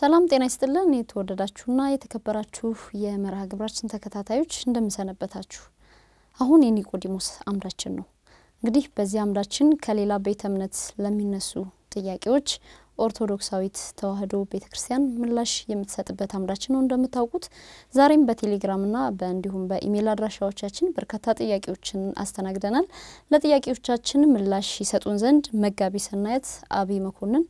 ሰላም ጤና ይስጥልን። የተወደዳችሁና የተከበራችሁ የመርሃ ግብራችን ተከታታዮች እንደምንሰነበታችሁ። አሁን የኒቆዲሞስ አምዳችን ነው። እንግዲህ በዚህ አምዳችን ከሌላ ቤተ እምነት ለሚነሱ ጥያቄዎች ኦርቶዶክሳዊት ተዋህዶ ቤተ ክርስቲያን ምላሽ የምትሰጥበት አምዳችን ነው። እንደምታውቁት ዛሬም በቴሌግራምና እንዲሁም በኢሜይል አድራሻዎቻችን በርካታ ጥያቄዎችን አስተናግደናል። ለጥያቄዎቻችን ምላሽ ይሰጡን ዘንድ መጋቢ ሰናየት አብይ መኮንን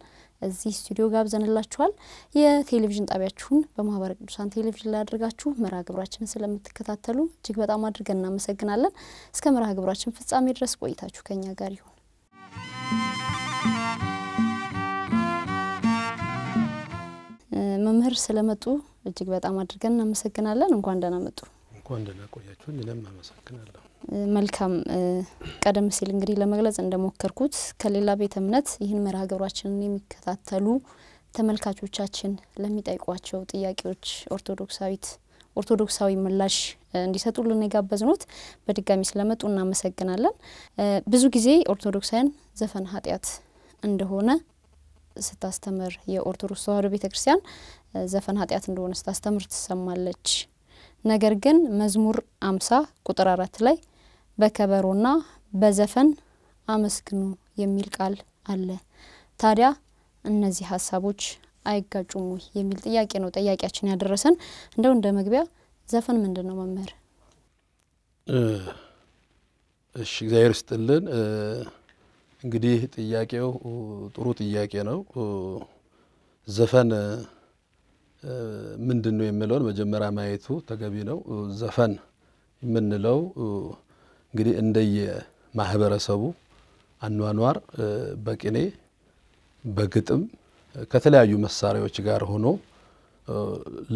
እዚህ ስቱዲዮ ጋብዘንላችኋል። የቴሌቪዥን ጣቢያችሁን በማህበረ ቅዱሳን ቴሌቪዥን ላይ አድርጋችሁ መርሃ ግብራችንን ስለምትከታተሉ እጅግ በጣም አድርገን እናመሰግናለን። እስከ መርሃ ግብራችን ፍጻሜ ድረስ ቆይታችሁ ከኛ ጋር ይሁን። መምህር ስለመጡ እጅግ በጣም አድርገን እናመሰግናለን። እንኳን ደህና መጡ። እንኳን ደህና ቆያችሁ። እኔም አመሰግናለሁ። መልካም ቀደም ሲል እንግዲህ ለመግለጽ እንደሞከርኩት ከሌላ ቤተ እምነት ይህን መርሃ ግብራችንን የሚከታተሉ ተመልካቾቻችን ለሚጠይቋቸው ጥያቄዎች ኦርቶዶክሳዊት ኦርቶዶክሳዊ ምላሽ እንዲሰጡልን የጋበዝኖት በድጋሚ ስለመጡ እናመሰግናለን። ብዙ ጊዜ ኦርቶዶክሳውያን ዘፈን ኃጢአት እንደሆነ ስታስተምር የኦርቶዶክስ ተዋህዶ ቤተ ክርስቲያን ዘፈን ኃጢአት እንደሆነ ስታስተምር ትሰማለች። ነገር ግን መዝሙር አምሳ ቁጥር አራት ላይ በከበሮና በዘፈን አመስግኑ የሚል ቃል አለ። ታዲያ እነዚህ ሀሳቦች አይጋጩም ወይ የሚል ጥያቄ ነው ጠያቂያችን ያደረሰን። እንደው እንደ መግቢያ ዘፈን ምንድን ነው መምህር? እሺ እግዚአብሔር ስጥልን። እንግዲህ ጥያቄው ጥሩ ጥያቄ ነው። ዘፈን ምንድን ነው የምለውን መጀመሪያ ማየቱ ተገቢ ነው። ዘፈን የምንለው እንግዲህ እንደየ ማህበረሰቡ አኗኗር በቅኔ በግጥም ከተለያዩ መሳሪያዎች ጋር ሆኖ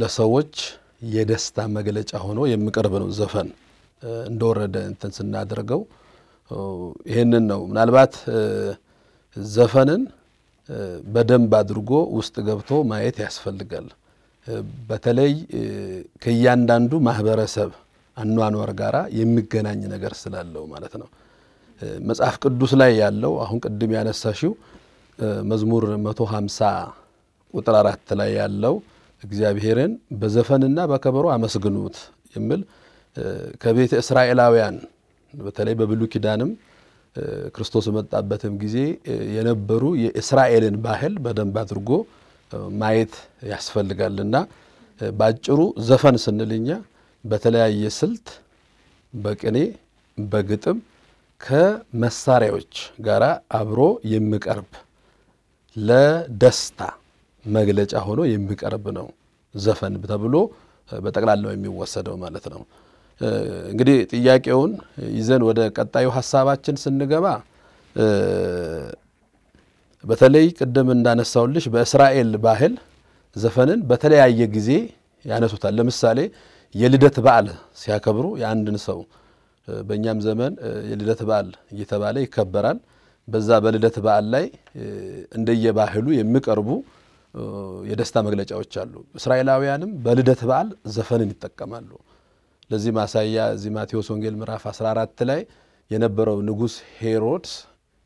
ለሰዎች የደስታ መግለጫ ሆኖ የሚቀርብ ነው ዘፈን። እንደወረደ እንትን ስናደርገው ይህንን ነው። ምናልባት ዘፈንን በደንብ አድርጎ ውስጥ ገብቶ ማየት ያስፈልጋል። በተለይ ከእያንዳንዱ ማህበረሰብ አኗኗር ጋራ የሚገናኝ ነገር ስላለው ማለት ነው። መጽሐፍ ቅዱስ ላይ ያለው አሁን ቅድም ያነሳሽው መዝሙር 150 ቁጥር አራት ላይ ያለው እግዚአብሔርን በዘፈንና በከበሮ አመስግኑት የሚል ከቤተ እስራኤላውያን በተለይ በብሉይ ኪዳንም ክርስቶስ በመጣበትም ጊዜ የነበሩ የእስራኤልን ባህል በደንብ አድርጎ ማየት ያስፈልጋልና በአጭሩ ዘፈን ስንልኛ በተለያየ ስልት በቅኔ በግጥም ከመሳሪያዎች ጋር አብሮ የሚቀርብ ለደስታ መግለጫ ሆኖ የሚቀርብ ነው ዘፈን ተብሎ በጠቅላላው የሚወሰደው ማለት ነው። እንግዲህ ጥያቄውን ይዘን ወደ ቀጣዩ ሀሳባችን ስንገባ በተለይ ቅድም እንዳነሳውልሽ በእስራኤል ባህል ዘፈንን በተለያየ ጊዜ ያነሱታል። ለምሳሌ የልደት በዓል ሲያከብሩ የአንድን ሰው በእኛም ዘመን የልደት በዓል እየተባለ ይከበራል። በዛ በልደት በዓል ላይ እንደየባህሉ የሚቀርቡ የደስታ መግለጫዎች አሉ። እስራኤላውያንም በልደት በዓል ዘፈንን ይጠቀማሉ። ለዚህ ማሳያ እዚህ ማቴዎስ ወንጌል ምዕራፍ 14 ላይ የነበረው ንጉሥ ሄሮድስ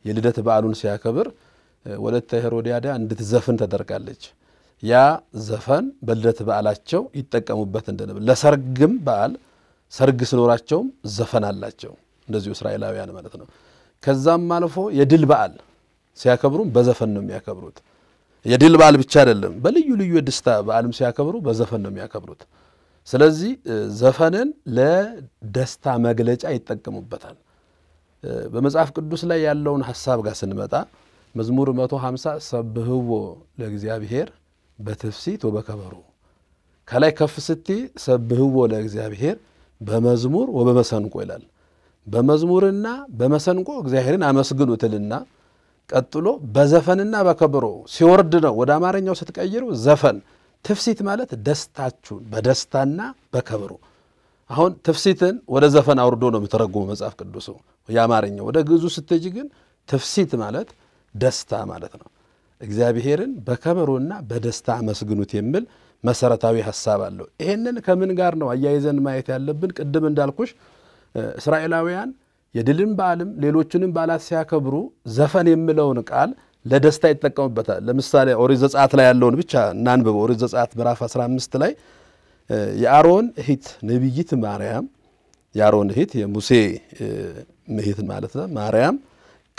የልደት በዓሉን ሲያከብር ወለተ ሄሮዲያዳ እንድትዘፍን ተደርጋለች። ያ ዘፈን በልደት በዓላቸው ይጠቀሙበት እንደነበር፣ ለሰርግም በዓል ሰርግ ስኖራቸውም ዘፈን አላቸው እንደዚሁ እስራኤላውያን ማለት ነው። ከዛም አልፎ የድል በዓል ሲያከብሩም በዘፈን ነው የሚያከብሩት። የድል በዓል ብቻ አይደለም፣ በልዩ ልዩ የደስታ በዓልም ሲያከብሩ በዘፈን ነው የሚያከብሩት። ስለዚህ ዘፈንን ለደስታ መግለጫ ይጠቀሙበታል። በመጽሐፍ ቅዱስ ላይ ያለውን ሀሳብ ጋር ስንመጣ መዝሙር 150 ሰብህዎ ለእግዚአብሔር በትፍሲት ወበከበሮ ከላይ ከፍ ስቲ ሰብህዎ ለእግዚአብሔር በመዝሙር ወበመሰንቆ ይላል። በመዝሙርና በመሰንቆ እግዚአብሔርን አመስግኑትልና ቀጥሎ በዘፈንና በከበሮ ሲወርድ ነው ወደ አማርኛው ስትቀይሩ ዘፈን ትፍሲት ማለት ደስታችሁን በደስታና በከበሮ አሁን ትፍሲትን ወደ ዘፈን አውርዶ ነው የሚተረጉሙ መጽሐፍ ቅዱሱ የአማርኛው ወደ ግዕዙ ስትጅ ግን ትፍሲት ማለት ደስታ ማለት ነው እግዚአብሔርን በከበሮና በደስታ አመስግኑት የሚል መሰረታዊ ሀሳብ አለው። ይህንን ከምን ጋር ነው አያይዘን ማየት ያለብን? ቅድም እንዳልኩሽ እስራኤላውያን የድልን በዓልም ሌሎችንም በዓላት ሲያከብሩ ዘፈን የሚለውን ቃል ለደስታ ይጠቀሙበታል። ለምሳሌ ኦሪት ዘጸአት ላይ ያለውን ብቻ እናንብብ። ኦሪት ዘጸአት ምዕራፍ 15 ላይ የአሮን እህት ነቢይት ማርያም የአሮን እህት የሙሴ እህት ማለት ነው ማርያም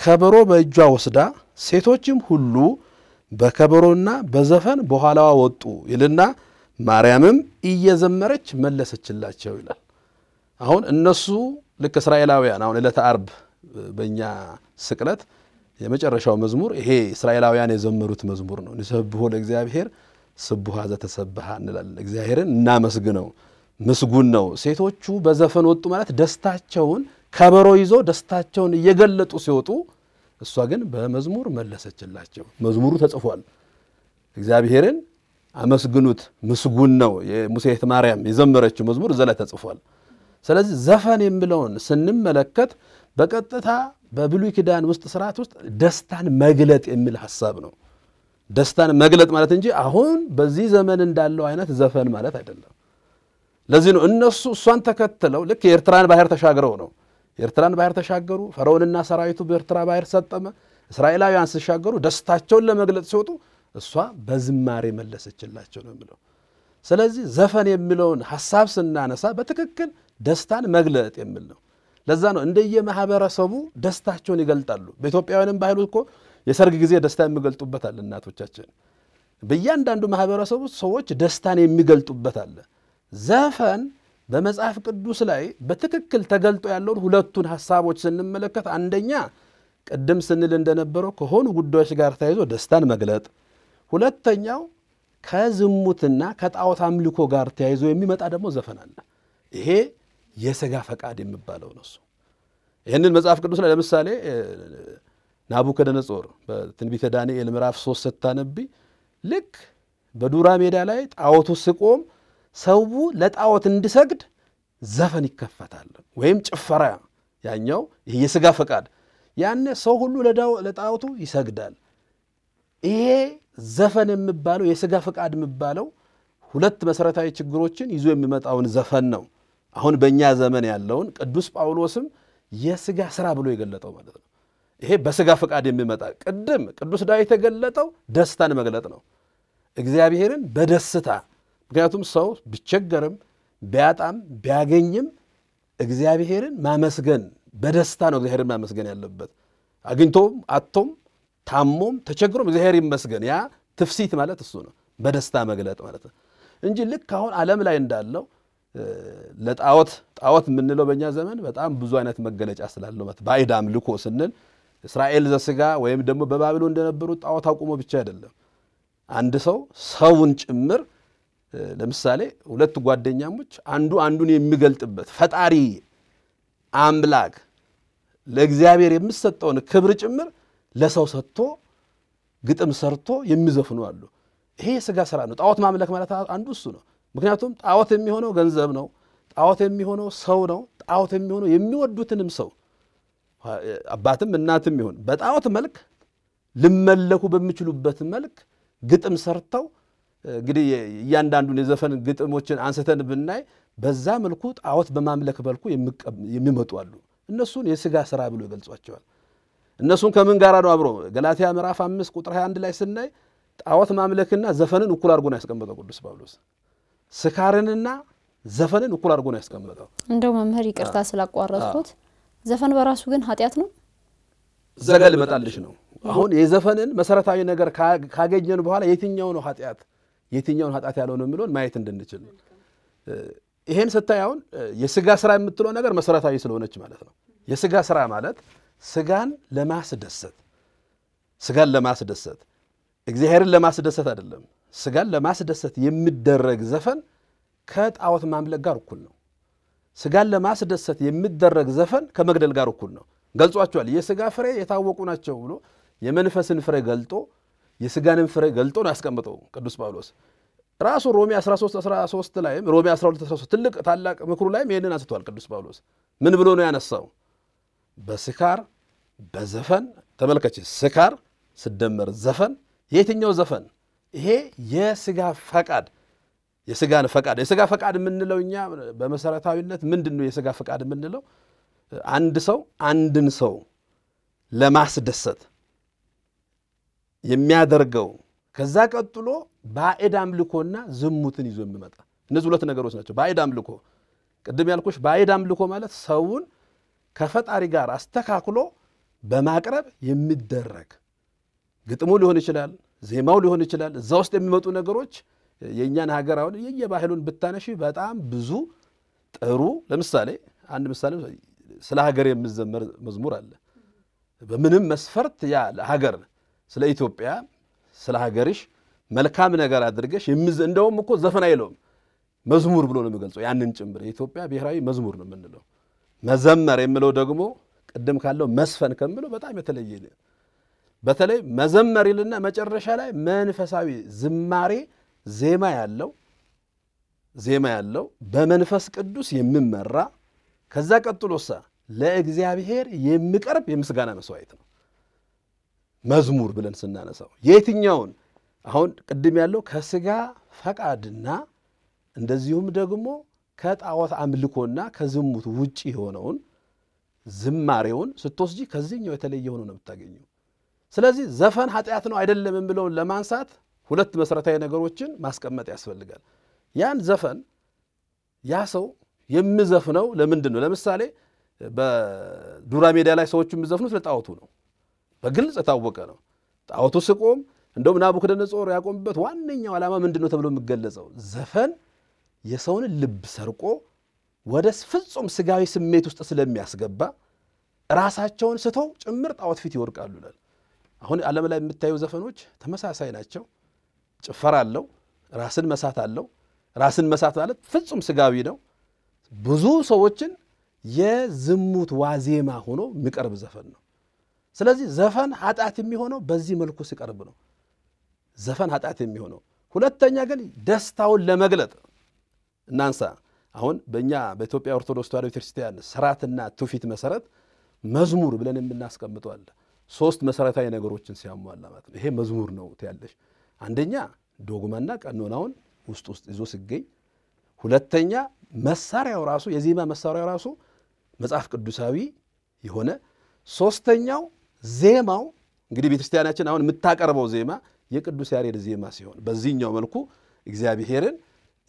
ከበሮ በእጇ ወስዳ ሴቶችም ሁሉ በከበሮና በዘፈን በኋላዋ ወጡ ይልና ማርያምም እየዘመረች መለሰችላቸው ይላል። አሁን እነሱ ልክ እስራኤላውያን አሁን ዕለተ አርብ በእኛ ስቅለት የመጨረሻው መዝሙር ይሄ እስራኤላውያን የዘመሩት መዝሙር ነው። ንሰብሖ ለእግዚአብሔር ስቡሃ ዘተሰብሃ እንላለን። እግዚአብሔርን እናመስግነው ምስጉን ነው። ሴቶቹ በዘፈን ወጡ ማለት ደስታቸውን ከበሮ ይዞ ደስታቸውን እየገለጡ ሲወጡ እሷ ግን በመዝሙር መለሰችላቸው። መዝሙሩ ተጽፏል። እግዚአብሔርን አመስግኑት ምስጉን ነው። የሙሴ ማርያም የዘመረችው መዝሙር እዛ ላይ ተጽፏል። ስለዚህ ዘፈን የሚለውን ስንመለከት በቀጥታ በብሉይ ኪዳን ውስጥ ስርዓት ውስጥ ደስታን መግለጥ የሚል ሀሳብ ነው። ደስታን መግለጥ ማለት እንጂ አሁን በዚህ ዘመን እንዳለው አይነት ዘፈን ማለት አይደለም። ለዚህ ነው እነሱ እሷን ተከትለው ልክ የኤርትራን ባህር ተሻግረው ነው የኤርትራን ባህር ተሻገሩ። ፈርዖንና ሰራዊቱ በኤርትራ ባህር ሰጠመ። እስራኤላውያን ሲሻገሩ ደስታቸውን ለመግለጽ ሲወጡ እሷ በዝማሬ መለሰችላቸው ነው የሚለው። ስለዚህ ዘፈን የሚለውን ሀሳብ ስናነሳ በትክክል ደስታን መግለጥ የሚል ነው። ለዛ ነው እንደየማህበረሰቡ ደስታቸውን ይገልጣሉ። በኢትዮጵያውያንም ባህሉ እኮ የሰርግ ጊዜ ደስታ የሚገልጡበት እናቶቻችን በእያንዳንዱ ማህበረሰቡ ሰዎች ደስታን የሚገልጡበት አለ። ዘፈን በመጽሐፍ ቅዱስ ላይ በትክክል ተገልጦ ያለውን ሁለቱን ሀሳቦች ስንመለከት አንደኛ ቅድም ስንል እንደነበረው ከሆኑ ጉዳዮች ጋር ተያይዞ ደስታን መግለጥ፣ ሁለተኛው ከዝሙትና ከጣዖት አምልኮ ጋር ተያይዞ የሚመጣ ደግሞ ዘፈን አለ። ይሄ የሥጋ ፈቃድ የሚባለው ነው። እሱ ይህንን መጽሐፍ ቅዱስ ላይ ለምሳሌ ናቡከደነጾር በትንቢተ ዳንኤል ምዕራፍ ሶስት ስታነቢ ልክ በዱራ ሜዳ ላይ ጣዖቱ ስቆም ሰው ለጣዖት እንዲሰግድ ዘፈን ይከፈታል፣ ወይም ጭፈራ፣ ያኛው ይህ የስጋ ፈቃድ። ያኔ ሰው ሁሉ ለጣዖቱ ይሰግዳል። ይሄ ዘፈን የሚባለው የስጋ ፈቃድ የሚባለው ሁለት መሠረታዊ ችግሮችን ይዞ የሚመጣውን ዘፈን ነው። አሁን በእኛ ዘመን ያለውን ቅዱስ ጳውሎስም የስጋ ስራ ብሎ የገለጠው ማለት ነው። ይሄ በስጋ ፈቃድ የሚመጣ ቅድም ቅዱስ ዳዊት የተገለጠው ደስታን መግለጥ ነው። እግዚአብሔርን በደስታ ምክንያቱም ሰው ቢቸገርም ቢያጣም ቢያገኝም እግዚአብሔርን ማመስገን በደስታ ነው እግዚአብሔርን ማመስገን ያለበት። አግኝቶም አቶም ታሞም ተቸግሮም እግዚአብሔር ይመስገን። ያ ትፍሲት ማለት እሱ ነው፣ በደስታ መግለጥ ማለት ነው እንጂ ልክ አሁን ዓለም ላይ እንዳለው ለጣዖት ጣዖት የምንለው በእኛ ዘመን በጣም ብዙ አይነት መገለጫ ስላለው ማለት ባዕድ አምልኮ ስንል እስራኤል ዘስጋ ወይም ደግሞ በባቢሎን እንደነበሩ ጣዖት አቁሞ ብቻ አይደለም አንድ ሰው ሰውን ጭምር ለምሳሌ ሁለት ጓደኛሞች አንዱ አንዱን የሚገልጥበት ፈጣሪ አምላክ ለእግዚአብሔር የምሰጠውን ክብር ጭምር ለሰው ሰጥቶ ግጥም ሰርቶ የሚዘፍኑ አሉ። ይሄ የሥጋ ሥራ ነው። ጣዖት ማምለክ ማለት አንዱ እሱ ነው። ምክንያቱም ጣዖት የሚሆነው ገንዘብ ነው። ጣዖት የሚሆነው ሰው ነው። ጣዖት የሚሆነው የሚወዱትንም ሰው አባትም እናትም ይሁን በጣዖት መልክ ልመለኩ በሚችሉበት መልክ ግጥም ሰርተው እንግዲህ እያንዳንዱን የዘፈን ግጥሞችን አንስተን ብናይ በዛ መልኩ ጣዖት በማምለክ መልኩ የሚመጡ አሉ። እነሱን የስጋ ስራ ብሎ ይገልጿቸዋል። እነሱን ከምን ጋር ነው አብሮ ገላትያ ምዕራፍ አምስት ቁጥር 21 ላይ ስናይ ጣዖት ማምለክና ዘፈንን እኩል አድርጎ ነው ያስቀመጠው ቅዱስ ጳውሎስ። ስካርንና ዘፈንን እኩል አድርጎ ነው ያስቀመጠው። እንደው መምህር ይቅርታ ስላቋረጥኩት፣ ዘፈን በራሱ ግን ኃጢአት ነው። ዘገል ልመጣልሽ ነው። አሁን የዘፈንን መሰረታዊ ነገር ካገኘን በኋላ የትኛው ነው ኃጢአት የትኛውን ኃጢአት ነው የሚለውን ማየት እንድንችል ነው። ይሄን ስታይ አሁን የስጋ ስራ የምትለው ነገር መሰረታዊ ስለሆነች ማለት ነው። የስጋ ስራ ማለት ስጋን ለማስደሰት ስጋን ለማስደሰት እግዚአብሔርን ለማስደሰት አይደለም። ስጋን ለማስደሰት የሚደረግ ዘፈን ከጣዖት ማምለክ ጋር እኩል ነው። ስጋን ለማስደሰት የሚደረግ ዘፈን ከመግደል ጋር እኩል ነው። ገልጿቸዋል። የስጋ ፍሬ የታወቁ ናቸው ብሎ የመንፈስን ፍሬ ገልጦ የስጋንም ፍሬ ገልጦ ነው ያስቀምጠው ቅዱስ ጳውሎስ ራሱ ሮሜ 13 13 ላይም ሮሜ 12 13 ትልቅ ታላቅ ምክሩ ላይም ይህንን አንስተዋል። ቅዱስ ጳውሎስ ምን ብሎ ነው ያነሳው በስካር በዘፈን ተመልከች ስካር ስደመር ዘፈን የትኛው ዘፈን ይሄ የስጋ ፈቃድ የስጋን ፈቃድ የስጋ ፈቃድ የምንለው እኛ በመሰረታዊነት ምንድን ነው የስጋ ፈቃድ የምንለው አንድ ሰው አንድን ሰው ለማስደሰት የሚያደርገው ከዛ ቀጥሎ ባዕድ አምልኮና ዝሙትን ይዞ የሚመጣ እነዚህ ሁለት ነገሮች ናቸው። ባዕድ አምልኮ ቅድም ያልኩሽ ባዕድ አምልኮ ማለት ሰውን ከፈጣሪ ጋር አስተካክሎ በማቅረብ የሚደረግ ግጥሙ ሊሆን ይችላል፣ ዜማው ሊሆን ይችላል። እዛ ውስጥ የሚመጡ ነገሮች የእኛን ሀገር አሁን የየባህሉን ብታነሽ በጣም ብዙ ጥሩ። ለምሳሌ አንድ ምሳሌ ስለ ሀገር የሚዘመር መዝሙር አለ። በምንም መስፈርት ያ ሀገር ስለ ኢትዮጵያ ስለ ሀገርሽ መልካም ነገር አድርገሽ እንደውም እኮ ዘፈን አይለውም መዝሙር ብሎ ነው የሚገልጸው። ያንን ጭምር የኢትዮጵያ ብሔራዊ መዝሙር ነው የምንለው። መዘመር የምለው ደግሞ ቅድም ካለው መስፈን ከምለው በጣም የተለየ በተለይ መዘመር ይልና መጨረሻ ላይ መንፈሳዊ ዝማሬ ዜማ ያለው ዜማ ያለው በመንፈስ ቅዱስ የሚመራ ከዛ ቀጥሎሳ ለእግዚአብሔር የሚቀርብ የምስጋና መስዋዕት ነው። መዝሙር ብለን ስናነሳው የትኛውን አሁን ቅድም ያለው ከስጋ ፈቃድና እንደዚሁም ደግሞ ከጣዖት አምልኮና ከዝሙት ውጭ የሆነውን ዝማሬውን ስትወስጂ ከዚህኛው የተለየ ሆኖ ነው የምታገኘው። ስለዚህ ዘፈን ኃጢአት ነው አይደለም የምለውን ለማንሳት ሁለት መሠረታዊ ነገሮችን ማስቀመጥ ያስፈልጋል። ያን ዘፈን ያ ሰው የምዘፍነው ለምንድን ነው? ለምሳሌ በዱራ ሜዳ ላይ ሰዎቹ የሚዘፍኑት ለጣዖቱ ነው። በግልጽ የታወቀ ነው። ጣዖቱ ስቆም እንደውም ናቡከደነጾር ያቆምበት ዋነኛው ዓላማ ምንድን ነው ተብሎ የሚገለጸው ዘፈን የሰውን ልብ ሰርቆ ወደ ፍጹም ስጋዊ ስሜት ውስጥ ስለሚያስገባ ራሳቸውን ስተው ጭምር ጣዖት ፊት ይወድቃሉ ይላል። አሁን ዓለም ላይ የምታዩ ዘፈኖች ተመሳሳይ ናቸው። ጭፈራ አለው፣ ራስን መሳት አለው። ራስን መሳት ማለት ፍጹም ስጋዊ ነው። ብዙ ሰዎችን የዝሙት ዋዜማ ሆኖ የሚቀርብ ዘፈን ነው። ስለዚህ ዘፈን ኃጢአት የሚሆነው በዚህ መልኩ ሲቀርብ ነው። ዘፈን ኃጢአት የሚሆነው ሁለተኛ ግን ደስታውን ለመግለጥ እናንሳ። አሁን በእኛ በኢትዮጵያ ኦርቶዶክስ ተዋሕዶ ቤተክርስቲያን ስርዓትና ትውፊት መሰረት መዝሙር ብለን የምናስቀምጠው ሶስት መሰረታዊ ነገሮችን ሲያሟላ ማለት ነው ይሄ መዝሙር ነው ያለሽ። አንደኛ ዶግማና ቀኖናውን ውስጥ ውስጥ ይዞ ሲገኝ፣ ሁለተኛ መሳሪያው ራሱ የዜማ መሳሪያው ራሱ መጽሐፍ ቅዱሳዊ የሆነ ሶስተኛው ዜማው እንግዲህ ቤተክርስቲያናችን አሁን የምታቀርበው ዜማ የቅዱስ ያሬድ ዜማ ሲሆን በዚህኛው መልኩ እግዚአብሔርን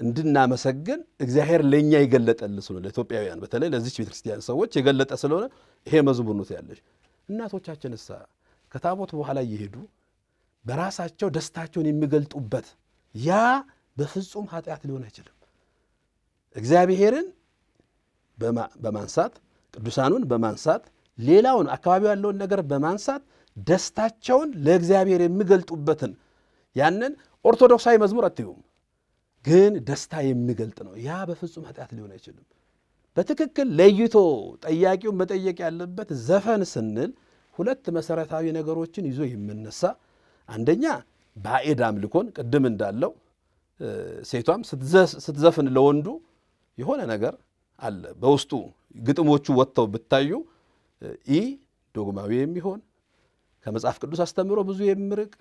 እንድናመሰግን እግዚአብሔር ለእኛ የገለጠል ስለሆነ ለኢትዮጵያውያን በተለይ ለዚች ቤተክርስቲያን ሰዎች የገለጠ ስለሆነ ይሄ መዝሙር ነው ያለች። እናቶቻችን እሳ ከታቦት በኋላ እየሄዱ በራሳቸው ደስታቸውን የሚገልጡበት ያ በፍጹም ኃጢአት ሊሆን አይችልም። እግዚአብሔርን በማንሳት ቅዱሳኑን በማንሳት ሌላውን አካባቢ ያለውን ነገር በማንሳት ደስታቸውን ለእግዚአብሔር የሚገልጡበትን ያንን ኦርቶዶክሳዊ መዝሙር አትዩም፣ ግን ደስታ የሚገልጥ ነው። ያ በፍጹም ኃጢአት ሊሆን አይችልም። በትክክል ለይቶ ጠያቂውን መጠየቅ ያለበት ዘፈን ስንል ሁለት መሰረታዊ ነገሮችን ይዞ የምነሳ አንደኛ ባዕድ አምልኮን ቅድም እንዳለው ሴቷም ስትዘፍን ለወንዱ የሆነ ነገር አለ በውስጡ ግጥሞቹ ወጥተው ብታዩ ኢ ዶግማዊ የሚሆን ከመጽሐፍ ቅዱስ አስተምሮ ብዙ የሚርቅ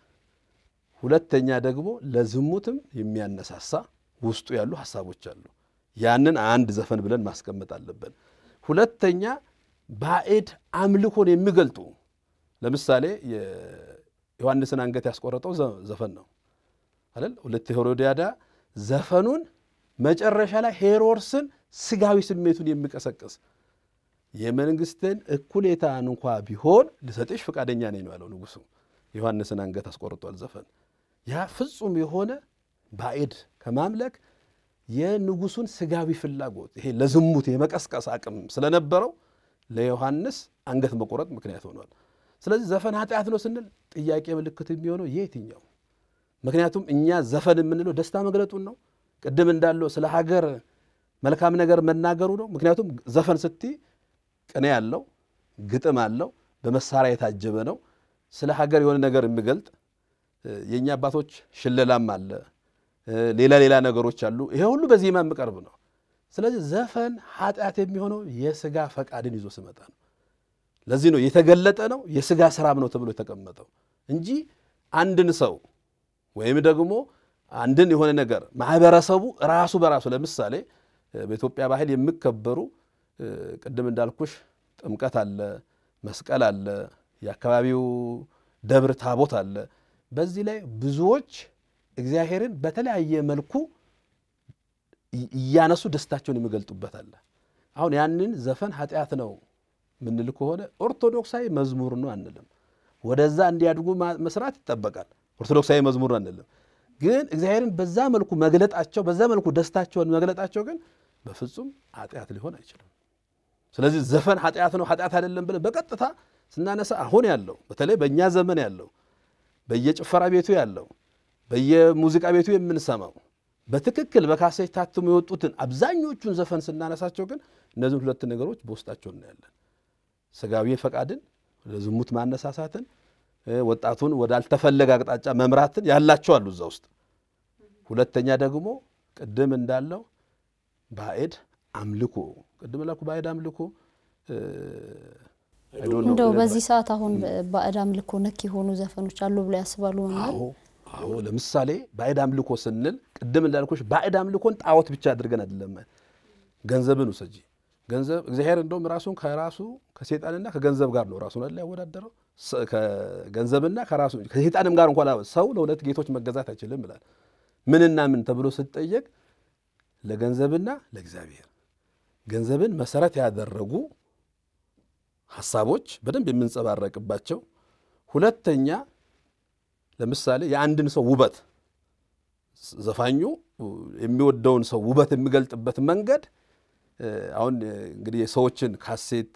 ሁለተኛ ደግሞ ለዝሙትም የሚያነሳሳ ውስጡ ያሉ ሀሳቦች አሉ። ያንን አንድ ዘፈን ብለን ማስቀመጥ አለብን። ሁለተኛ ባዕድ አምልኮን የሚገልጡ ለምሳሌ የዮሐንስን አንገት ያስቆረጠው ዘፈን ነው አይደል? ሁለት ሄሮድያዳ ዘፈኑን መጨረሻ ላይ ሄሮድስን ስጋዊ ስሜቱን የሚቀሰቅስ የመንግስትን እኩሌታ እንኳ ቢሆን ልሰጥሽ ፈቃደኛ ነኝ ነው ያለው ንጉሱ። ዮሐንስን አንገት አስቆርጧል ዘፈን። ያ ፍጹም የሆነ ባዕድ ከማምለክ የንጉሱን ስጋዊ ፍላጎት ይሄ ለዝሙት የመቀስቀስ አቅም ስለነበረው ለዮሐንስ አንገት መቆረጥ ምክንያት ሆኗል። ስለዚህ ዘፈን ኃጢአት ነው ስንል ጥያቄ ምልክት የሚሆነው የትኛው? ምክንያቱም እኛ ዘፈን የምንለው ደስታ መግለጡን ነው። ቅድም እንዳለው ስለ ሀገር መልካም ነገር መናገሩ ነው። ምክንያቱም ዘፈን ስቲ ቅኔ ያለው ግጥም አለው። በመሳሪያ የታጀበ ነው። ስለ ሀገር የሆነ ነገር የሚገልጥ የእኛ አባቶች ሽለላም አለ፣ ሌላ ሌላ ነገሮች አሉ። ይሄ ሁሉ በዜማ የሚቀርብ ነው። ስለዚህ ዘፈን ኃጢአት የሚሆነው የስጋ ፈቃድን ይዞ ስመጣ ነው። ለዚህ ነው የተገለጠ ነው የስጋ ስራም ነው ተብሎ የተቀመጠው እንጂ አንድን ሰው ወይም ደግሞ አንድን የሆነ ነገር ማህበረሰቡ ራሱ በራሱ ለምሳሌ በኢትዮጵያ ባህል የሚከበሩ ቅድም እንዳልኩሽ ጥምቀት አለ፣ መስቀል አለ፣ የአካባቢው ደብር ታቦት አለ። በዚህ ላይ ብዙዎች እግዚአብሔርን በተለያየ መልኩ እያነሱ ደስታቸውን የሚገልጡበት አለ። አሁን ያንን ዘፈን ኃጢአት ነው ምንል ከሆነ ኦርቶዶክሳዊ መዝሙር ነው አንልም። ወደዛ እንዲያድጉ መስራት ይጠበቃል። ኦርቶዶክሳዊ መዝሙር ነው አንልም። ግን እግዚአብሔርን በዛ መልኩ መግለጣቸው፣ በዛ መልኩ ደስታቸውን መግለጣቸው ግን በፍጹም ኃጢአት ሊሆን አይችልም። ስለዚህ ዘፈን ኃጢአት ነው ኃጢአት አይደለም ብለን በቀጥታ ስናነሳ አሁን ያለው በተለይ በእኛ ዘመን ያለው በየጭፈራ ቤቱ ያለው በየሙዚቃ ቤቱ የምንሰማው በትክክል በካሴት ታትሞ የወጡትን አብዛኞቹን ዘፈን ስናነሳቸው ግን እነዚህን ሁለት ነገሮች በውስጣቸው እናያለን። ስጋዊ ፈቃድን ለዝሙት ማነሳሳትን፣ ወጣቱን ወዳልተፈለገ አቅጣጫ መምራትን ያላቸው አሉ እዛ ውስጥ። ሁለተኛ ደግሞ ቅድም እንዳለው ባዕድ አምልኮ ቅድም ላኩ ባዕድ አምልኮ እንደው በዚህ ሰዓት አሁን ባዕድ አምልኮ ነክ የሆኑ ዘፈኖች አሉ ብሎ ያስባሉ አዎ ለምሳሌ ባዕድ አምልኮ ስንል ቅድም እንዳልኩሽ ባዕድ አምልኮን ጣዖት ብቻ አድርገን አይደለም። ገንዘብን ውሰጂ ገንዘብ እግዚአብሔር እንደውም ራሱን ከራሱ ከሴጣንና ከገንዘብ ጋር ነው ራሱን ላይ ያወዳደረው። ከገንዘብና ከራሱ ከሴጣንም ጋር እንኳን ሰው ለሁለት ጌቶች መገዛት አይችልም ይላል። ምንና ምን ተብሎ ስትጠየቅ ለገንዘብና ለእግዚአብሔር ገንዘብን መሰረት ያደረጉ ሀሳቦች በደንብ የምንጸባረቅባቸው፣ ሁለተኛ ለምሳሌ የአንድን ሰው ውበት ዘፋኙ የሚወደውን ሰው ውበት የሚገልጥበት መንገድ አሁን እንግዲህ የሰዎችን ካሴት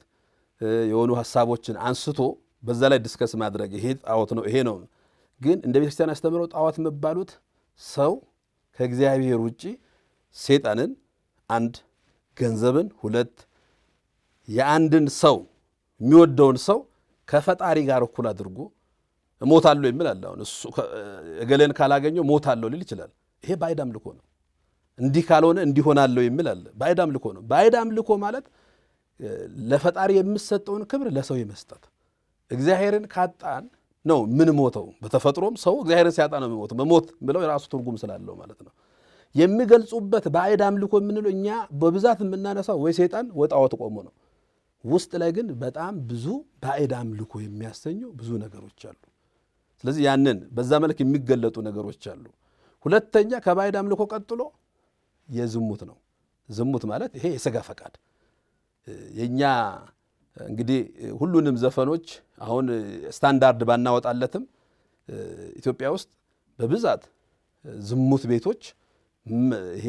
የሆኑ ሀሳቦችን አንስቶ በዛ ላይ ዲስከስ ማድረግ ይሄ ጣዖት ነው ይሄ ነው። ግን እንደ ቤተክርስቲያን አስተምረው ጣዖት የሚባሉት ሰው ከእግዚአብሔር ውጭ ሴጣንን አንድ ገንዘብን፣ ሁለት የአንድን ሰው የሚወደውን ሰው ከፈጣሪ ጋር እኩል አድርጎ እሞታለሁ የሚል አለ። አሁን እገሌን ካላገኘው እሞታለሁ ሊል ይችላል። ይሄ ባዕድ አምልኮ ነው። እንዲህ ካልሆነ እንዲሆናለሁ የሚል አለ። ባዕድ አምልኮ ነው። ባዕድ አምልኮ ማለት ለፈጣሪ የምሰጠውን ክብር ለሰው የመስጠት እግዚአብሔርን ካጣን ነው ምን ሞተው። በተፈጥሮም ሰው እግዚአብሔርን ሲያጣ ነው የሚሞተው። ሞተው። መሞት ብለው የራሱ ትርጉም ስላለው ማለት ነው። የሚገልጹበት ባዕድ አምልኮ የምንለው እኛ በብዛት የምናነሳው ወይ ሰይጣን ወጣወት ቆሞ ነው። ውስጥ ላይ ግን በጣም ብዙ ባዕድ አምልኮ የሚያሰኙ ብዙ ነገሮች አሉ። ስለዚህ ያንን በዛ መልክ የሚገለጡ ነገሮች አሉ። ሁለተኛ ከባዕድ አምልኮ ቀጥሎ የዝሙት ነው። ዝሙት ማለት ይሄ የሥጋ ፈቃድ የእኛ እንግዲህ ሁሉንም ዘፈኖች አሁን ስታንዳርድ ባናወጣለትም ኢትዮጵያ ውስጥ በብዛት ዝሙት ቤቶች ይሄ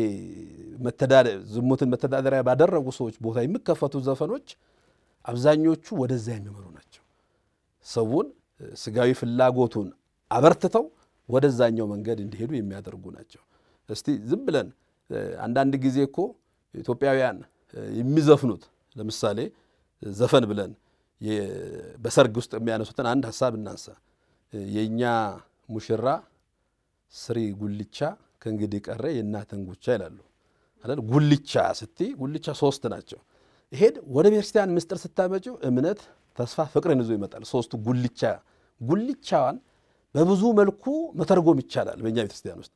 ዝሙትን መተዳደሪያ ባደረጉ ሰዎች ቦታ የሚከፈቱ ዘፈኖች አብዛኞቹ ወደዛ የሚመሩ ናቸው። ሰውን ስጋዊ ፍላጎቱን አበርትተው ወደዛኛው መንገድ እንዲሄዱ የሚያደርጉ ናቸው። እስቲ ዝም ብለን አንዳንድ ጊዜ እኮ ኢትዮጵያውያን የሚዘፍኑት ለምሳሌ ዘፈን ብለን በሰርግ ውስጥ የሚያነሱትን አንድ ሀሳብ እናንሳ። የእኛ ሙሽራ ስሪ ጉልቻ ከእንግዲህ ቀረ የእናተን ጉቻ ይላሉ ጉልቻ ስቲ ጉልቻ ሶስት ናቸው። ይሄን ወደ ቤተክርስቲያን ምስጢር ስታመጪው እምነት፣ ተስፋ፣ ፍቅርን ይዞ ይመጣል። ሶስቱ ጉልቻ ጉልቻዋን በብዙ መልኩ መተርጎም ይቻላል። በእኛ ቤተክርስቲያን ውስጥ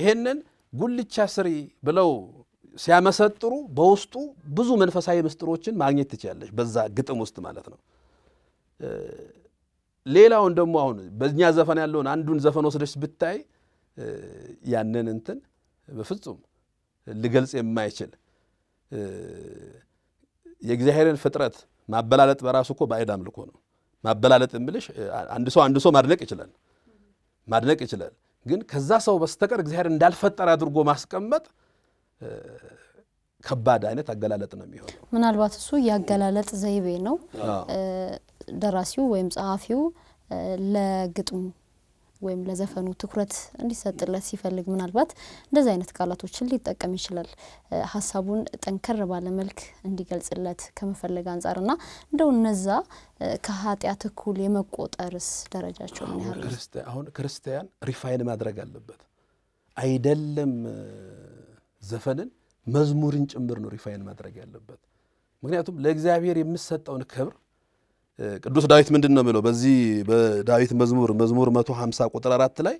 ይሄንን ጉልቻ ስሪ ብለው ሲያመሰጥሩ በውስጡ ብዙ መንፈሳዊ ምስጢሮችን ማግኘት ትችላለች፣ በዛ ግጥም ውስጥ ማለት ነው። ሌላውን ደግሞ አሁን በእኛ ዘፈን ያለውን አንዱን ዘፈን ወስደች ብታይ ያንን እንትን በፍጹም ልገልጽ የማይችል የእግዚአብሔርን ፍጥረት ማበላለጥ በራሱ እኮ ባዕድ አምልኮ ነው። ማበላለጥ የምልሽ አንድ ሰው አንድ ሰው ማድነቅ ይችላል ማድነቅ ይችላል፣ ግን ከዛ ሰው በስተቀር እግዚአብሔር እንዳልፈጠረ አድርጎ ማስቀመጥ ከባድ አይነት አገላለጥ ነው የሚሆነው። ምናልባት እሱ የአገላለጥ ዘይቤ ነው ደራሲው ወይም ጸሐፊው ለግጥሙ ወይም ለዘፈኑ ትኩረት እንዲሰጥለት ሲፈልግ ምናልባት እንደዚህ አይነት ቃላቶችን ሊጠቀም ይችላል። ሀሳቡን ጠንከር ባለ መልክ እንዲገልጽለት ከመፈለግ አንጻር ና እንደው እነዛ ከኃጢአት እኩል የመቆጠርስ ደረጃቸው ምን ያህል? አሁን ክርስቲያን ሪፋይን ማድረግ አለበት አይደለም ዘፈንን መዝሙርን ጭምር ነው ሪፋይን ማድረግ ያለበት። ምክንያቱም ለእግዚአብሔር የምሰጠውን ክብር ቅዱስ ዳዊት ምንድን ነው የሚለው? በዚህ በዳዊት መዝሙር መዝሙር 150 ቁጥር 4 ላይ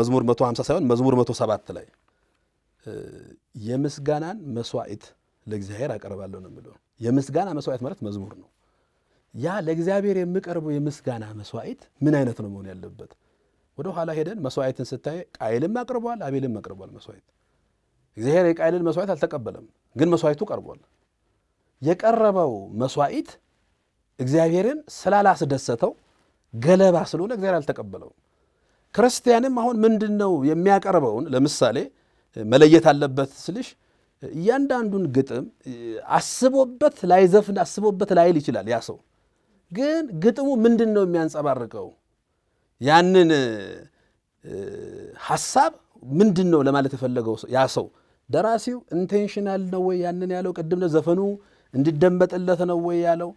መዝሙር 150 ሳይሆን መዝሙር 107 ላይ የምስጋናን መስዋዕት ለእግዚአብሔር አቀርባለሁ ነው የሚለው። የምስጋና መስዋዕት ማለት መዝሙር ነው። ያ ለእግዚአብሔር የሚቀርበው የምስጋና መስዋዕት ምን አይነት ነው መሆን ያለበት? ወደ ኋላ ሄደን መስዋዕትን ስታይ ቃይልም አቅርቧል፣ አቤልም አቅርቧል መስዋዕት። እግዚአብሔር የቃይልን መስዋዕት አልተቀበለም፣ ግን መስዋዕቱ ቀርቧል። የቀረበው መስዋዕት እግዚአብሔርን ስላላስደሰተው ገለባ ስለሆነ እግዚአብሔር አልተቀበለውም። ክርስቲያንም አሁን ምንድን ነው የሚያቀርበውን ለምሳሌ መለየት አለበት ስልሽ እያንዳንዱን ግጥም አስቦበት ላይዘፍን አስቦበት ላይል ይችላል። ያ ሰው ግን ግጥሙ ምንድን ነው የሚያንጸባርቀው ያንን ሀሳብ ምንድን ነው ለማለት የፈለገው ያ ሰው ደራሲው ኢንቴንሽናል ነው ወይ ያንን ያለው ቅድም ዘፈኑ እንዲደመጥለት ነው ወይ ያለው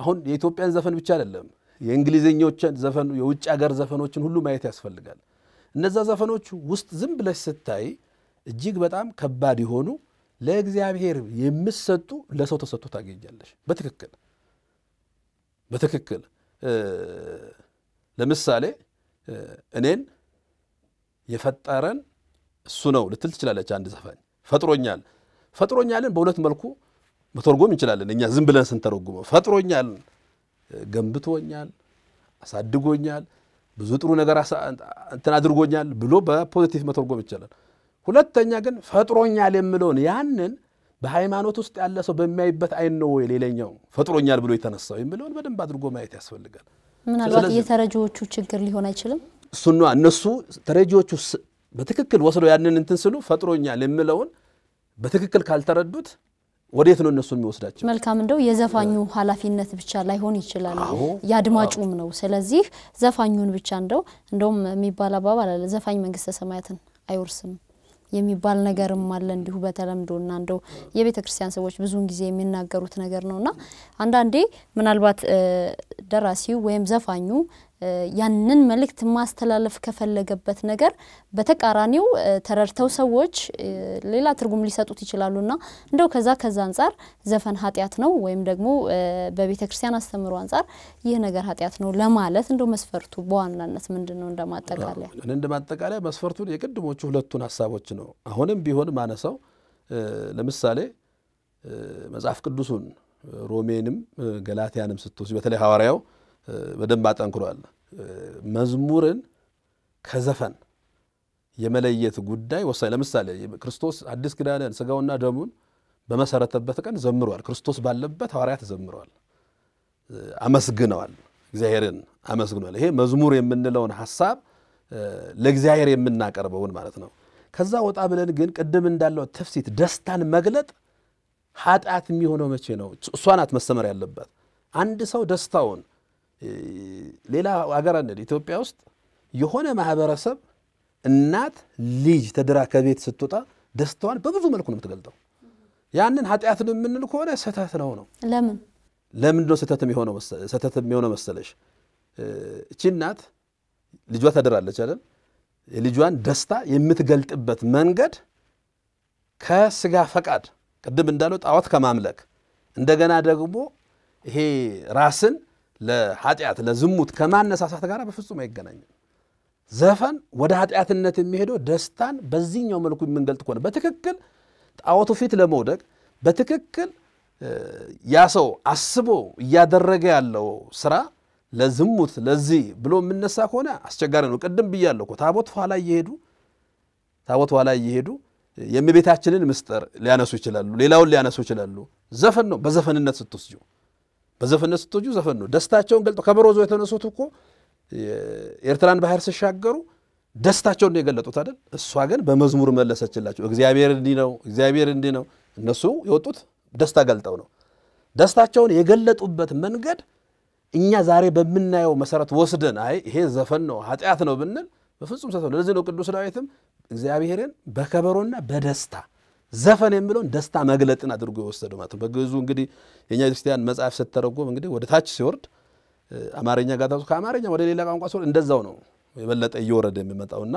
አሁን የኢትዮጵያን ዘፈን ብቻ አይደለም የእንግሊዝኞችን ዘፈን የውጭ ሀገር ዘፈኖችን ሁሉ ማየት ያስፈልጋል። እነዛ ዘፈኖች ውስጥ ዝም ብለሽ ስታይ እጅግ በጣም ከባድ የሆኑ ለእግዚአብሔር የምሰጡ ለሰው ተሰጥቶ ታገኛለሽ። በትክክል በትክክል ለምሳሌ እኔን የፈጠረን እሱ ነው ልትል ትችላለች አንድ ዘፈን ፈጥሮኛል ፈጥሮኛልን በሁለት መልኩ መተርጎም እንችላለን። እኛ ዝም ብለን ስንተረጉመው ፈጥሮኛል፣ ገንብቶኛል፣ አሳድጎኛል፣ ብዙ ጥሩ ነገር እንትን አድርጎኛል ብሎ በፖዘቲቭ መተርጎም ይችላል። ሁለተኛ ግን ፈጥሮኛል የምለውን ያንን በሃይማኖት ውስጥ ያለ ሰው በሚያይበት አይን ነው ወይ ሌላኛው ፈጥሮኛል ብሎ የተነሳው የሚለውን በደንብ አድርጎ ማየት ያስፈልጋል። ምናልባት የተረጂዎቹ ችግር ሊሆን አይችልም። እሱ እነሱ ተረጂዎቹ በትክክል ወስደው ያንን እንትን ስሉ ፈጥሮኛል የምለውን በትክክል ካልተረዱት ወዴት ነው እነሱ የሚወስዳቸው? መልካም እንደው የዘፋኙ ኃላፊነት ብቻ ላይሆን ይችላል፣ የአድማጩም ነው። ስለዚህ ዘፋኙን ብቻ እንደው እንደውም የሚባል አባባል አለ ዘፋኝ መንግስተ ሰማያትን አይወርስም የሚባል ነገርም አለ እንዲሁ በተለምዶ እና እንደው የቤተ ክርስቲያን ሰዎች ብዙውን ጊዜ የሚናገሩት ነገር ነው እና አንዳንዴ ምናልባት ደራሲው ወይም ዘፋኙ ያንን መልእክት ማስተላለፍ ከፈለገበት ነገር በተቃራኒው ተረድተው ሰዎች ሌላ ትርጉም ሊሰጡት ይችላሉና እንደው ከዛ ከዛ አንጻር ዘፈን ኃጢአት ነው ወይም ደግሞ በቤተ ክርስቲያን አስተምሮ አንጻር ይህ ነገር ኃጢአት ነው ለማለት እንደው መስፈርቱ በዋናነት ምንድን ነው? እንደማጠቃለያ እኔ እንደማጠቃለያ መስፈርቱን የቅድሞቹ ሁለቱን ሀሳቦች ነው አሁንም ቢሆን ማነሳው ለምሳሌ መጽሐፍ ቅዱሱን ሮሜንም ገላትያንም ስትወስድ በተለይ ሐዋርያው በደንብ አጠንክሯል። መዝሙርን ከዘፈን የመለየት ጉዳይ ወሳኝ። ለምሳሌ ክርስቶስ አዲስ ኪዳንን ስጋውና ደሙን በመሰረተበት ቀን ዘምሯል። ክርስቶስ ባለበት ሐዋርያት ዘምረዋል፣ አመስግነዋል፣ እግዚአብሔርን አመስግኗል። ይሄ መዝሙር የምንለውን ሐሳብ ለእግዚአብሔር የምናቀርበውን ማለት ነው። ከዛ ወጣ ብለን ግን ቅድም እንዳለው ትፍሲት ደስታን መግለጥ ኃጢአት የሚሆነው መቼ ነው? እሷ ናት መሰመር ያለባት። አንድ ሰው ደስታውን ሌላ አገር አለ ኢትዮጵያ ውስጥ የሆነ ማህበረሰብ እናት ልጅ ተድራ ከቤት ስትወጣ ደስታዋን በብዙ መልኩ ነው የምትገልጠው። ያንን ኃጢአት ነው የምንል ከሆነ ስህተት ነው ነው። ለምን ለምንድን ነው ስህተት የሚሆነው መሰለሽ? እቺ እናት ልጇ ተድራለች አይደል? የልጇን ደስታ የምትገልጥበት መንገድ ከስጋ ፈቃድ ቅድም እንዳለው ጣዖት ከማምለክ እንደገና ደግሞ ይሄ ራስን ለኃጢአት ለዝሙት ከማነሳሳት ጋር በፍጹም አይገናኝም። ዘፈን ወደ ኃጢአትነት የሚሄደው ደስታን በዚህኛው መልኩ የምንገልጥ ከሆነ በትክክል ጣዖቱ ፊት ለመውደቅ በትክክል ያ ሰው አስቦ እያደረገ ያለው ስራ ለዝሙት ለዚህ ብሎ የምነሳ ከሆነ አስቸጋሪ ነው። ቅድም ብያለሁ እኮ ታቦት ኋላ እየሄዱ ታቦት ኋላ እየሄዱ የእመቤታችንን ምስጢር ሊያነሱ ይችላሉ፣ ሌላውን ሊያነሱ ይችላሉ። ዘፈን ነው። በዘፈንነት ስትወስጂው በዘፈን ስትወጁ ዘፈን ነው። ደስታቸውን ገልጠው ከበሮ ይዘው የተነሱት እኮ ኤርትራን ባህር ሲሻገሩ ደስታቸውን ነው የገለጡት አይደል? እሷ ግን በመዝሙር መለሰችላቸው። እግዚአብሔር እንዲህ ነው፣ እግዚአብሔር እንዲህ ነው። እነሱ የወጡት ደስታ ገልጠው ነው። ደስታቸውን የገለጡበት መንገድ እኛ ዛሬ በምናየው መሰረት ወስደን አይ ይሄ ዘፈን ነው ኃጢአት ነው ብንል በፍጹም ሰተው ለዚህ ነው ቅዱስ ዳዊትም እግዚአብሔርን በከበሮና በደስታ ዘፈን የሚለውን ደስታ መግለጥን አድርጎ የወሰደው ማለት ነው። በግዙ እንግዲህ የእኛ ክርስቲያን መጽሐፍ ስተረጎም እንግዲህ ወደ ታች ሲወርድ አማርኛ ጋር ከአማርኛ ወደ ሌላ ቋንቋ ሲወርድ እንደዛው ነው የበለጠ እየወረደ የሚመጣውና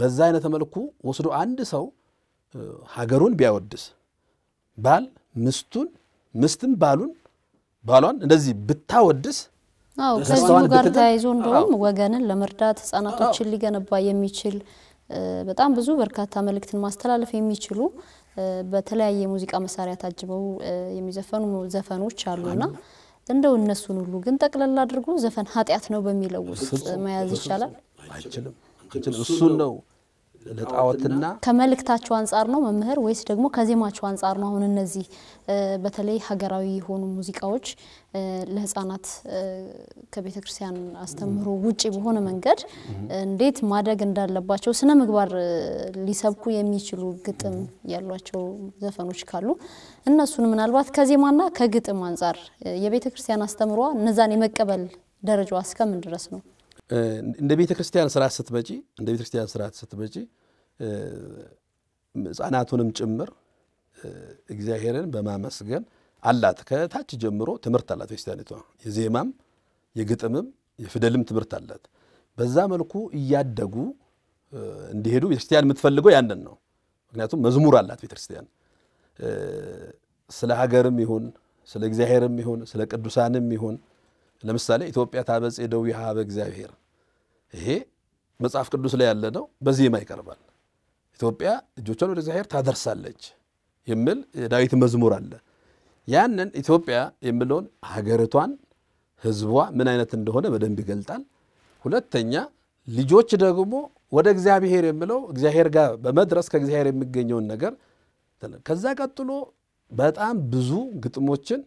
በዛ አይነት መልኩ ወስዶ አንድ ሰው ሀገሩን ቢያወድስ ባል ምስቱን ምስትም ባሉን ባሏን እንደዚህ ብታወድስ ከዚሁ ጋር ተያይዞ እንደውም ወገንን ለመርዳት ህጻናቶችን ሊገነባ የሚችል በጣም ብዙ በርካታ መልእክትን ማስተላለፍ የሚችሉ በተለያየ የሙዚቃ መሳሪያ ታጅበው የሚዘፈኑ ዘፈኖች አሉና እንደው እነሱን ሁሉ ግን ጠቅለል አድርጎ ዘፈን ኃጢአት ነው በሚለው ውስጥ መያዝ ይቻላል። አይችልም። እሱን ነው ለጣዖትና ከመልእክታቸው አንጻር ነው መምህር ወይስ ደግሞ ከዜማቸው አንጻር ነው? አሁን እነዚህ በተለይ ሀገራዊ የሆኑ ሙዚቃዎች ለህፃናት ከቤተ ክርስቲያን አስተምህሮ ውጪ በሆነ መንገድ እንዴት ማደግ እንዳለባቸው ስነ ምግባር ሊሰብኩ የሚችሉ ግጥም ያሏቸው ዘፈኖች ካሉ እነሱን ምናልባት ከዜማና ከግጥም አንጻር የቤተ ክርስቲያን አስተምሯ እነዛን የመቀበል ደረጃዋ እስከምን ድረስ ነው? እንደ ቤተ ክርስቲያን ስርዓት ስትመጪ እንደ ቤተ ክርስቲያን ስርዓት ስትበጪ ህጻናቱንም ጭምር እግዚአብሔርን በማመስገን አላት። ከታች ጀምሮ ትምህርት አላት ቤተክርስቲያኒቷ። የዜማም የግጥምም የፊደልም ትምህርት አላት። በዛ መልኩ እያደጉ እንዲሄዱ ቤተክርስቲያን የምትፈልገው ያንን ነው። ምክንያቱም መዝሙር አላት ቤተክርስቲያን። ስለ ሀገርም ይሁን ስለ እግዚአብሔርም ይሁን ስለ ቅዱሳንም ይሁን ለምሳሌ ኢትዮጵያ ታበጽ ደዊሃ እግዚአብሔር ይሄ መጽሐፍ ቅዱስ ላይ ያለ ነው። በዜማ ይቀርባል። ኢትዮጵያ እጆቿን ወደ እግዚአብሔር ታደርሳለች የሚል የዳዊት መዝሙር አለ። ያንን ኢትዮጵያ የሚለውን ሀገሪቷን፣ ህዝቧ ምን አይነት እንደሆነ በደንብ ይገልጣል። ሁለተኛ ልጆች ደግሞ ወደ እግዚአብሔር የሚለው እግዚአብሔር ጋር በመድረስ ከእግዚአብሔር የሚገኘውን ነገር ከዛ ቀጥሎ በጣም ብዙ ግጥሞችን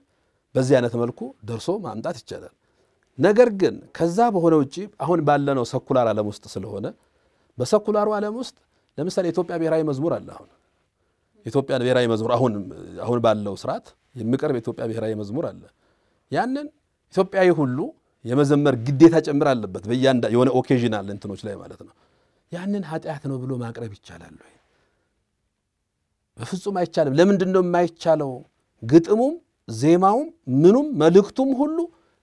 በዚህ አይነት መልኩ ደርሶ ማምጣት ይቻላል። ነገር ግን ከዛ በሆነ ውጭ አሁን ባለነው ሰኩላር ዓለም ውስጥ ስለሆነ በሰኩላሩ ዓለም ውስጥ ለምሳሌ የኢትዮጵያ ብሔራዊ መዝሙር አለ። አሁን የኢትዮጵያ ብሔራዊ መዝሙር አሁን አሁን ባለው ስርዓት የሚቀርብ የኢትዮጵያ ብሔራዊ መዝሙር አለ። ያንን ኢትዮጵያዊ ሁሉ የመዘመር ግዴታ ጭምር አለበት በእያንዳ የሆነ ኦኬዥናል እንትኖች ላይ ማለት ነው። ያንን ኃጢአት ነው ብሎ ማቅረብ ይቻላል ወይ? በፍጹም አይቻልም። ለምንድን ነው የማይቻለው? ግጥሙም ዜማውም ምኑም መልእክቱም ሁሉ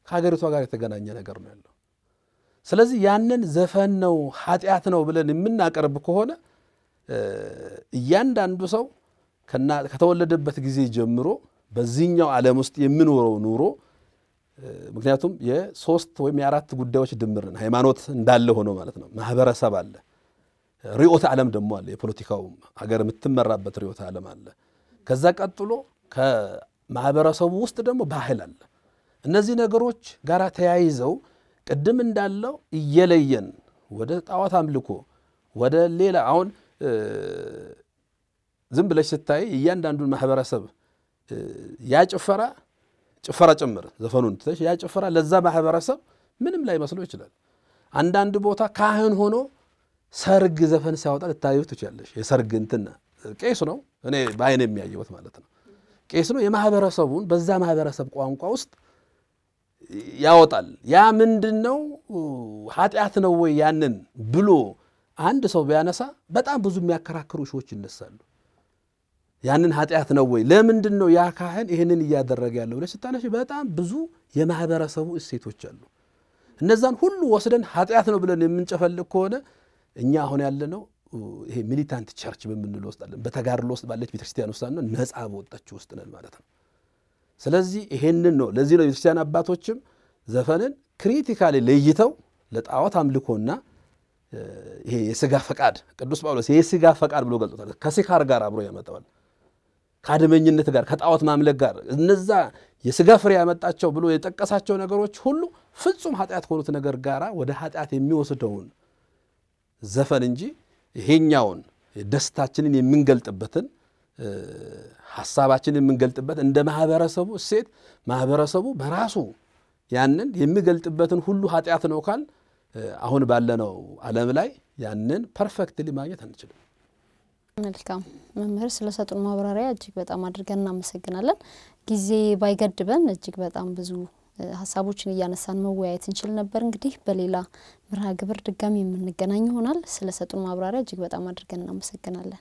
ከሀገሪቷ ጋር የተገናኘ ነገር ነው ያለው። ስለዚህ ያንን ዘፈን ነው ኃጢአት ነው ብለን የምናቀርብ ከሆነ እያንዳንዱ ሰው ከተወለደበት ጊዜ ጀምሮ በዚህኛው ዓለም ውስጥ የሚኖረው ኑሮ ምክንያቱም የሶስት ወይም የአራት ጉዳዮች ድምር ሃይማኖት እንዳለ ሆኖ ማለት ነው። ማህበረሰብ አለ፣ ርዕዮተ ዓለም ደግሞ አለ። የፖለቲካው ሀገር የምትመራበት ርዕዮተ ዓለም አለ። ከዛ ቀጥሎ ማህበረሰቡ ውስጥ ደግሞ ባህል አለ። እነዚህ ነገሮች ጋር ተያይዘው ቅድም እንዳለው እየለየን ወደ ጣዖት አምልኮ ወደ ሌላ አሁን ዝም ብለሽ ስታይ እያንዳንዱን ማህበረሰብ ያ ጭፈራ ጭፈራ ጭምር ዘፈኑን ትተሽ ያ ጭፈራ ለዛ ማህበረሰብ ምንም ላይ መስሎ ይችላል። አንዳንድ ቦታ ካህን ሆኖ ሰርግ ዘፈን ሲያወጣ ልታዩ ትችላለሽ። የሰርግ እንትን ቄስ ነው እኔ በአይን የሚያየሁት ማለት ነው። ቄስ ነው። የማህበረሰቡን በዛ ማህበረሰብ ቋንቋ ውስጥ ያወጣል። ያ ምንድን ነው? ኃጢአት ነው ወይ ያንን ብሎ አንድ ሰው ቢያነሳ በጣም ብዙ የሚያከራክሩ ሺዎች ይነሳሉ። ያንን ኃጢአት ነው ወይ ለምንድን ነው ያ ካህን ይህንን እያደረገ ያለው ብለ ስታነሽ በጣም ብዙ የማህበረሰቡ እሴቶች አሉ። እነዛን ሁሉ ወስደን ኃጢአት ነው ብለን የምንጨፈልግ ከሆነ እኛ አሁን ያለነው ይሄ ሚሊታንት ቸርች በምንለው ውስጥ አለን። በተጋድሎ ውስጥ ባለች ቤተክርስቲያን ውስጥ አለን። ነፃ በወጣችሁ ውስጥ ነን ማለት ነው። ስለዚህ ይሄንን ነው። ለዚህ ነው ቤተክርስቲያን አባቶችም ዘፈንን ክሪቲካሊ ለይተው ለጣዖት አምልኮና ይሄ የስጋ ፈቃድ ቅዱስ ጳውሎስ የስጋ ፈቃድ ብሎ ገልጾታል። ከሲካር ጋር አብሮ ያመጣዋል። ከአድመኝነት ጋር ከጣዖት ማምለክ ጋር እነዛ የስጋ ፍሬ ያመጣቸው ብሎ የጠቀሳቸው ነገሮች ሁሉ ፍጹም ኃጢአት ከሆኑት ነገር ጋራ ወደ ኃጢአት የሚወስደውን ዘፈን እንጂ ይሄኛውን ደስታችንን የምንገልጥበትን ሀሳባችንን የምንገልጥበት እንደ ማህበረሰቡ እሴት ማህበረሰቡ በራሱ ያንን የሚገልጥበትን ሁሉ ኃጢአት ነው ካል አሁን ባለነው ዓለም ላይ ያንን ፐርፌክትሊ ማግኘት አንችልም። መልካም መምህር ስለሰጡን ማብራሪያ እጅግ በጣም አድርገን እናመሰግናለን። ጊዜ ባይገድበን እጅግ በጣም ብዙ ሀሳቦችን እያነሳን መወያየት እንችል ነበር። እንግዲህ በሌላ መርሃ ግብር ድጋሚ የምንገናኝ ይሆናል። ስለሰጡን ማብራሪያ እጅግ በጣም አድርገን እናመሰግናለን።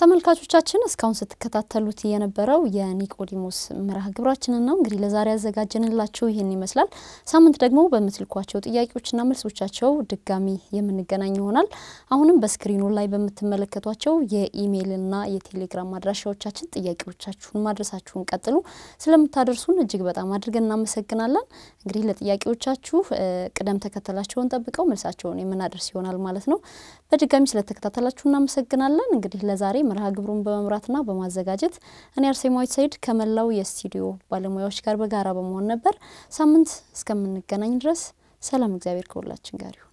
ተመልካቾቻችን እስካሁን ስትከታተሉት የነበረው የኒቆዲሞስ መርሃ ግብራችንን ነው። እንግዲህ ለዛሬ ያዘጋጀንላችሁ ይህን ይመስላል። ሳምንት ደግሞ በምትልኳቸው ጥያቄዎችና መልሶቻቸው ድጋሚ የምንገናኝ ይሆናል። አሁንም በስክሪኑ ላይ በምትመለከቷቸው የኢሜይልና የቴሌግራም አድራሻዎቻችን ጥያቄዎቻችሁን ማድረሳችሁን ቀጥሉ። ስለምታደርሱን እጅግ በጣም አድርገን እናመሰግናለን። እንግዲህ ለጥያቄዎቻችሁ ቅደም ተከተላቸውን ጠብቀው መልሳቸውን የምናደርስ ይሆናል ማለት ነው። በድጋሚ ስለተከታተላችሁ እናመሰግናለን። እንግዲህ ለዛሬ መርሃ ግብሩን በመምራትና በማዘጋጀት እኔ አርሴማዊት ሰይድ ከመላው የስቱዲዮ ባለሙያዎች ጋር በጋራ በመሆን ነበር። ሳምንት እስከምንገናኝ ድረስ ሰላም፣ እግዚአብሔር ከሁላችን ጋር ይሁን።